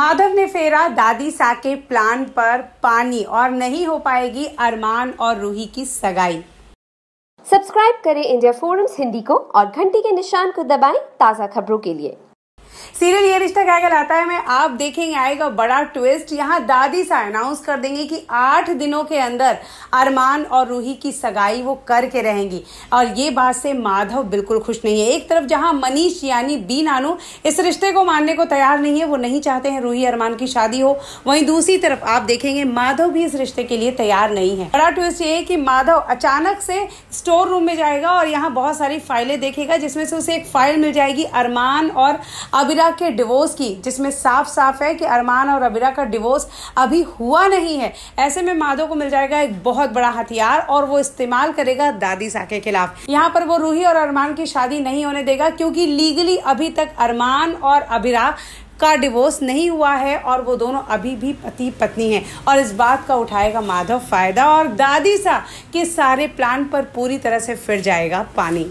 माधव ने फेरा दादी सा के प्लान पर पानी और नहीं हो पाएगी अरमान और रूही की सगाई सब्सक्राइब करें इंडिया फोरम्स हिंदी को और घंटी के निशान को दबाएं ताज़ा खबरों के लिए सीरियल ये रिश्ता क्या कहलाता है मैं आप देखेंगे आएगा बड़ा ट्विस्ट यहाँ दादी सा अनाउंस कर देंगे कि आठ दिनों के अंदर अरमान और रूही की सगाई वो करके रहेंगी और ये बात से माधव बिल्कुल खुश नहीं है एक तरफ जहाँ मनीष यानी बी नानू इस रिश्ते को मानने को तैयार नहीं है वो नहीं चाहते हैं रूही अरमान की शादी हो वहीं दूसरी तरफ आप देखेंगे माधव भी इस रिश्ते के लिए तैयार नहीं है बड़ा ट्विस्ट ये है कि माधव अचानक से स्टोर रूम में जाएगा और यहाँ बहुत सारी फाइलें देखेगा जिसमें से उसे एक फाइल मिल जाएगी अरमान और अबिरा अबीरा के डिवोर्स की जिसमें साफ साफ है कि अरमान और अबीरा का डिवोर्स अभी हुआ नहीं है ऐसे में माधो को मिल जाएगा एक बहुत बड़ा हथियार और वो इस्तेमाल करेगा दादी सा के खिलाफ यहाँ पर वो रूही और अरमान की शादी नहीं होने देगा क्योंकि लीगली अभी तक अरमान और अबीरा का डिवोर्स नहीं हुआ है और वो दोनों अभी भी पति पत्नी हैं और इस बात का उठाएगा माधव फायदा और दादी सा के सारे प्लान पर पूरी तरह से फिर जाएगा पानी